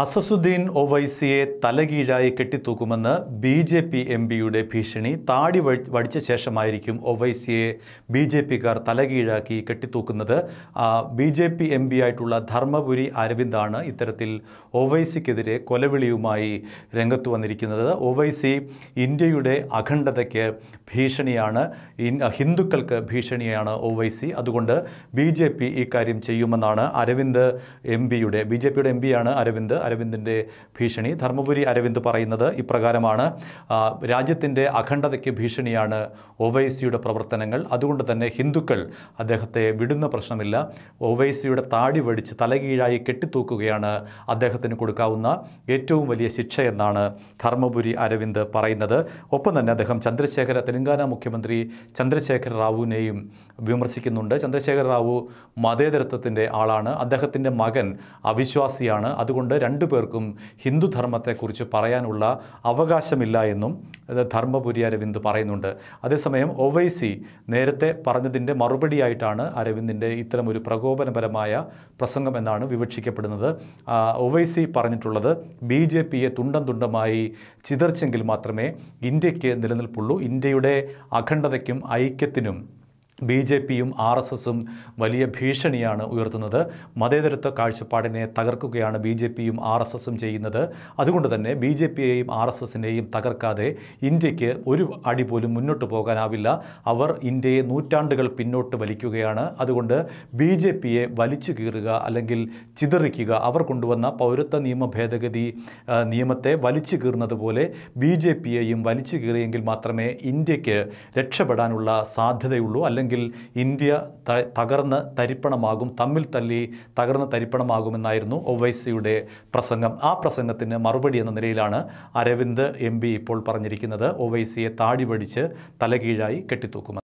അസസുദ്ദീൻ ഒവൈസിയെ തലകീഴായി കെട്ടിത്തൂക്കുമെന്ന് ബി ജെ പി എം പിയുടെ ഭീഷണി താടി വടിച്ച ശേഷമായിരിക്കും ഒവൈസിയെ ബി ജെ പിക്കാർ തലകീഴാക്കി കെട്ടിത്തൂക്കുന്നത് B J P M P ആയിട്ടുള്ള ധർമ്മപുരി അരവിന്ദാണ് ഇത്തരത്തിൽ ഒവൈസിക്കെതിരെ കൊലവിളിയുമായി രംഗത്ത് വന്നിരിക്കുന്നത് ഒവൈസി ഇന്ത്യയുടെ അഖണ്ഡതയ്ക്ക് ഭീഷണിയാണ് ഹിന്ദുക്കൾക്ക് ഭീഷണിയാണ് ഒവൈസി അതുകൊണ്ട് ബി ജെ പി ഇക്കാര്യം ചെയ്യുമെന്നാണ് അരവിന്ദ് എം പിയുടെ ബി ജെ പിയുടെ എം പിയാണ് അരവിന്ദ് അരവിന്ദിൻ്റെ ഭീഷണി ധർമ്മപുരി അരവിന്ദ് പറയുന്നത് ഇപ്രകാരമാണ് രാജ്യത്തിൻ്റെ അഖണ്ഡതയ്ക്ക് ഭീഷണിയാണ് ഒവൈസിയുടെ പ്രവർത്തനങ്ങൾ അതുകൊണ്ട് തന്നെ ഹിന്ദുക്കൾ അദ്ദേഹത്തെ വിടുന്ന പ്രശ്നമില്ല ഒവൈസിയുടെ താടി വടിച്ച് തലകീഴായി കെട്ടിത്തൂക്കുകയാണ് അദ്ദേഹത്തിന് കൊടുക്കാവുന്ന ഏറ്റവും വലിയ ശിക്ഷയെന്നാണ് ധർമ്മപുരി അരവിന്ദ് പറയുന്നത് ഒപ്പം തന്നെ അദ്ദേഹം ചന്ദ്രശേഖര തെലങ്കാന മുഖ്യമന്ത്രി ചന്ദ്രശേഖര റാവുവിനെയും വിമർശിക്കുന്നുണ്ട് ചന്ദ്രശേഖർ റാവു മതേതരത്വത്തിൻ്റെ ആളാണ് അദ്ദേഹത്തിൻ്റെ മകൻ അവിശ്വാസിയാണ് അതുകൊണ്ട് രണ്ടു പേർക്കും ഹിന്ദു ധർമ്മത്തെക്കുറിച്ച് പറയാനുള്ള അവകാശമില്ല എന്നും ധർമ്മപുരി അരവിന്ദ് പറയുന്നുണ്ട് അതേസമയം ഒവൈസി നേരത്തെ പറഞ്ഞതിൻ്റെ മറുപടിയായിട്ടാണ് അരവിന്ദിൻ്റെ ഇത്തരം ഒരു പ്രകോപനപരമായ പ്രസംഗം എന്നാണ് വിവക്ഷിക്കപ്പെടുന്നത് ഒവൈസി പറഞ്ഞിട്ടുള്ളത് ബി ജെ പിയെ തുണ്ടം തുണ്ടമായി ചിതർച്ചെങ്കിൽ മാത്രമേ ഇന്ത്യക്ക് നിലനിൽപ്പുള്ളൂ ഇന്ത്യയുടെ അഖണ്ഡതയ്ക്കും ഐക്യത്തിനും ബി ജെ പിയും ആർ എസ് എസും വലിയ ഭീഷണിയാണ് ഉയർത്തുന്നത് മതേതരത്വ കാഴ്ചപ്പാടിനെ തകർക്കുകയാണ് ബി ജെ പിയും ആർ എസ് എസും ചെയ്യുന്നത് അതുകൊണ്ട് തന്നെ ബി ജെ പിയെയും ആർ എസ് എസിനെയും തകർക്കാതെ ഇന്ത്യക്ക് ഒരു അടി പോലും മുന്നോട്ട് പോകാനാവില്ല അവർ ഇന്ത്യയെ നൂറ്റാണ്ടുകൾ പിന്നോട്ട് വലിക്കുകയാണ് അതുകൊണ്ട് ബി ജെ പിയെ വലിച്ചു കീറുക അല്ലെങ്കിൽ ചിതറിക്കുക അവർ കൊണ്ടുവന്ന പൗരത്വ നിയമ ഭേദഗതി നിയമത്തെ വലിച്ചു കീറുന്നതുപോലെ ബി ജെ പിയെയും വലിച്ചു കീറിയെങ്കിൽ മാത്രമേ ഇന്ത്യക്ക് രക്ഷപ്പെടാനുള്ള സാധ്യതയുള്ളൂ അല്ലെങ്കിൽ അല്ലെങ്കിൽ ഇന്ത്യ തകർന്ന് തരിപ്പണമാകും തമ്മിൽ തല്ലി തകർന്ന് തരിപ്പണമാകുമെന്നായിരുന്നു ഒവൈസിയുടെ പ്രസംഗം ആ പ്രസംഗത്തിന് മറുപടി എന്ന നിലയിലാണ് അരവിന്ദ് എം ഇപ്പോൾ പറഞ്ഞിരിക്കുന്നത് ഒവൈസിയെ താടി വടിച്ച് തലകീഴായി കെട്ടിത്തൂക്കുമെന്ന്